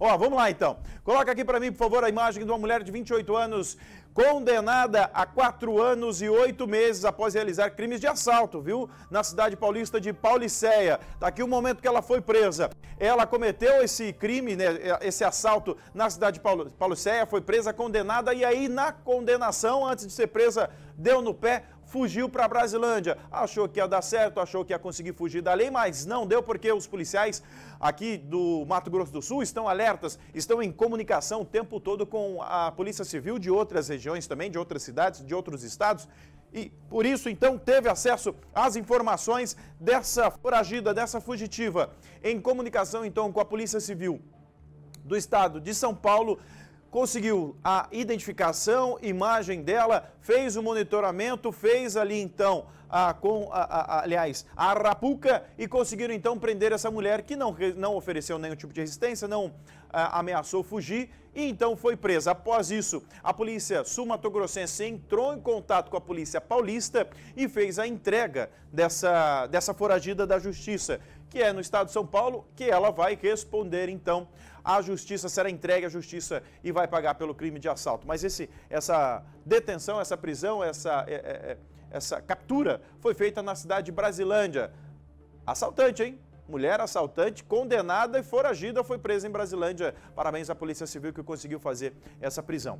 Ó, vamos lá então. Coloca aqui para mim, por favor, a imagem de uma mulher de 28 anos condenada a quatro anos e oito meses após realizar crimes de assalto, viu? Na cidade paulista de Pauliceia. Tá aqui o momento que ela foi presa. Ela cometeu esse crime, né, esse assalto na cidade de Pauliceia, foi presa, condenada e aí na condenação, antes de ser presa, deu no pé fugiu para Brasilândia. Achou que ia dar certo, achou que ia conseguir fugir da lei, mas não deu porque os policiais aqui do Mato Grosso do Sul estão alertas, estão em comunicação o tempo todo com a Polícia Civil de outras regiões também, de outras cidades, de outros estados. E por isso, então, teve acesso às informações dessa foragida, dessa fugitiva. Em comunicação, então, com a Polícia Civil do estado de São Paulo, conseguiu a identificação, imagem dela, fez o monitoramento, fez ali então a, com, a, a, aliás, a Arapuca e conseguiram então prender essa mulher que não, não ofereceu nenhum tipo de resistência, não a, ameaçou fugir e então foi presa. Após isso, a polícia sul-mato-grossense entrou em contato com a polícia paulista e fez a entrega dessa, dessa foragida da justiça, que é no estado de São Paulo, que ela vai responder então à justiça, será entregue à justiça e vai pagar pelo crime de assalto. Mas esse, essa detenção, essa prisão, essa. É, é, é essa captura foi feita na cidade de Brasilândia. Assaltante, hein? Mulher assaltante condenada e foragida foi presa em Brasilândia. Parabéns à Polícia Civil que conseguiu fazer essa prisão.